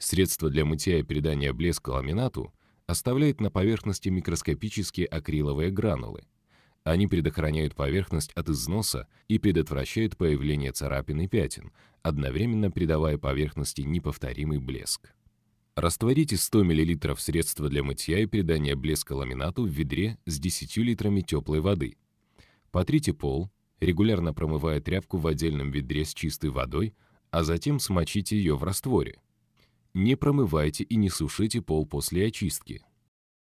Средство для мытья и придания блеска ламинату оставляет на поверхности микроскопические акриловые гранулы. Они предохраняют поверхность от износа и предотвращают появление царапин и пятен, одновременно придавая поверхности неповторимый блеск. Растворите 100 мл средства для мытья и придания блеска ламинату в ведре с 10 литрами теплой воды. Потрите пол, регулярно промывая тряпку в отдельном ведре с чистой водой, а затем смочите ее в растворе. Не промывайте и не сушите пол после очистки.